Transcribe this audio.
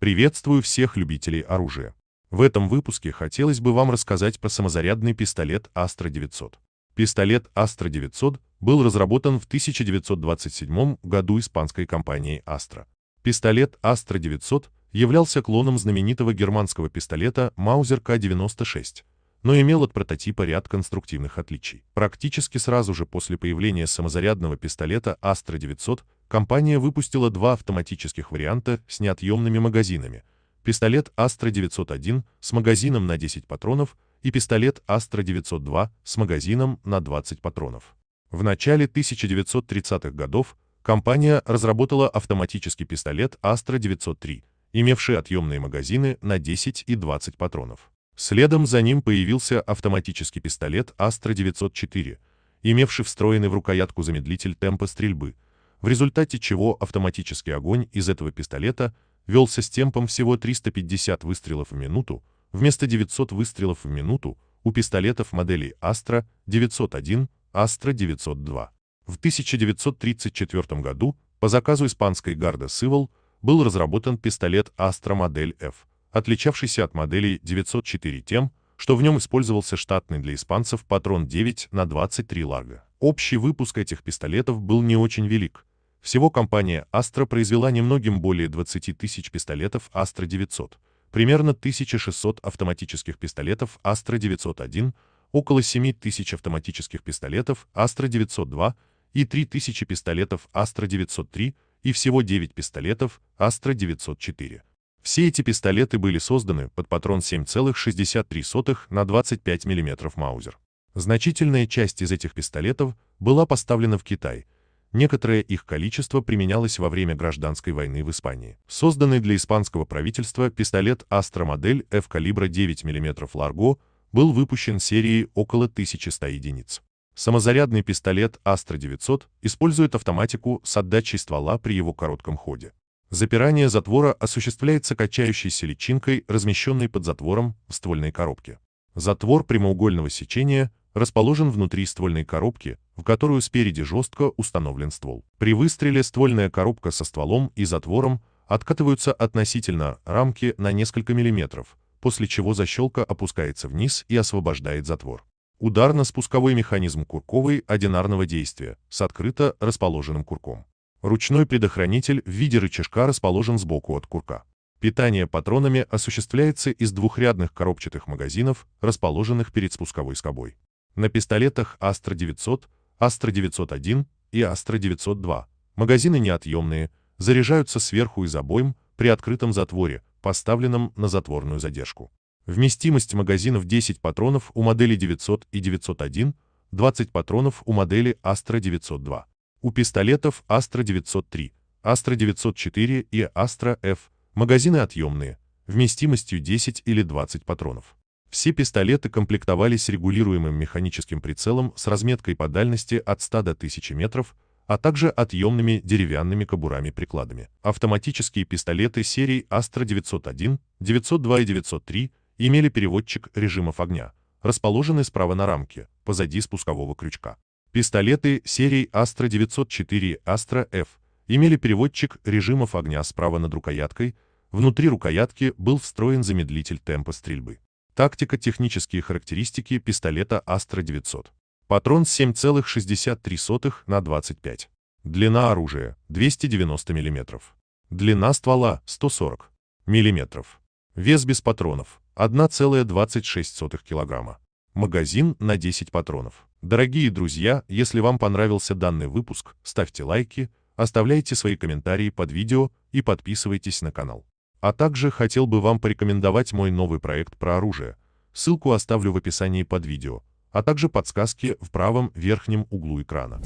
Приветствую всех любителей оружия. В этом выпуске хотелось бы вам рассказать про самозарядный пистолет Astra 900. Пистолет Astra 900 был разработан в 1927 году испанской компанией Astra. Пистолет Astra 900 являлся клоном знаменитого германского пистолета Mauser К-96, но имел от прототипа ряд конструктивных отличий. Практически сразу же после появления самозарядного пистолета Astra 900 компания выпустила два автоматических варианта с неотъемными магазинами – пистолет Astra 901 с магазином на 10 патронов и пистолет Astra 902 с магазином на 20 патронов. В начале 1930-х годов компания разработала автоматический пистолет Astra 903, имевший отъемные магазины на 10 и 20 патронов. Следом за ним появился автоматический пистолет Astra 904, имевший встроенный в рукоятку замедлитель темпа стрельбы – в результате чего автоматический огонь из этого пистолета велся с темпом всего 350 выстрелов в минуту вместо 900 выстрелов в минуту у пистолетов моделей Astra 901, Astra 902. В 1934 году по заказу испанской Гарда Civil был разработан пистолет Astra модель F, отличавшийся от моделей 904 тем, что в нем использовался штатный для испанцев патрон 9 на 23 лага. Общий выпуск этих пистолетов был не очень велик. Всего компания «Астра» произвела немногим более 20 тысяч пистолетов «Астра 900», примерно 1600 автоматических пистолетов «Астра 901», около 7000 автоматических пистолетов «Астра 902» и 3000 пистолетов «Астра 903» и всего 9 пистолетов «Астра 904». Все эти пистолеты были созданы под патрон 7,63 на 25 мм Маузер. Значительная часть из этих пистолетов была поставлена в Китай, некоторое их количество применялось во время гражданской войны в Испании. Созданный для испанского правительства пистолет «Астромодель» F калибра 9 мм «Ларго» был выпущен серией около 1100 единиц. Самозарядный пистолет «Астро-900» использует автоматику с отдачей ствола при его коротком ходе. Запирание затвора осуществляется качающейся личинкой, размещенной под затвором в ствольной коробке. Затвор прямоугольного сечения расположен внутри ствольной коробки, в которую спереди жестко установлен ствол. При выстреле ствольная коробка со стволом и затвором откатываются относительно рамки на несколько миллиметров, после чего защелка опускается вниз и освобождает затвор. Ударно-спусковой механизм курковый одинарного действия с открыто расположенным курком. Ручной предохранитель в виде рычажка расположен сбоку от курка. Питание патронами осуществляется из двухрядных коробчатых магазинов, расположенных перед спусковой скобой на пистолетах Astra 900, Astra 901 и Astra 902. Магазины неотъемные, заряжаются сверху из обоим при открытом затворе, поставленном на затворную задержку. Вместимость магазинов 10 патронов у модели 900 и 901, 20 патронов у модели Astra 902. У пистолетов Astra 903, Astra 904 и Astra F магазины отъемные, вместимостью 10 или 20 патронов. Все пистолеты комплектовались регулируемым механическим прицелом с разметкой по дальности от 100 до 1000 метров, а также отъемными деревянными кобурами-прикладами. Автоматические пистолеты серий Astra 901, 902 и 903 имели переводчик режимов огня, расположенный справа на рамке, позади спускового крючка. Пистолеты серии Astra 904 и Astra F имели переводчик режимов огня справа над рукояткой, внутри рукоятки был встроен замедлитель темпа стрельбы. Тактико-технические характеристики пистолета Astra 900. Патрон 7,63 на 25. Длина оружия 290 мм. Длина ствола 140 мм. Вес без патронов 1,26 кг. Магазин на 10 патронов. Дорогие друзья, если вам понравился данный выпуск, ставьте лайки, оставляйте свои комментарии под видео и подписывайтесь на канал. А также хотел бы вам порекомендовать мой новый проект про оружие. Ссылку оставлю в описании под видео, а также подсказки в правом верхнем углу экрана.